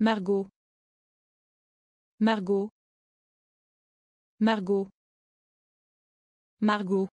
Margot. Margot. Margot. Margot.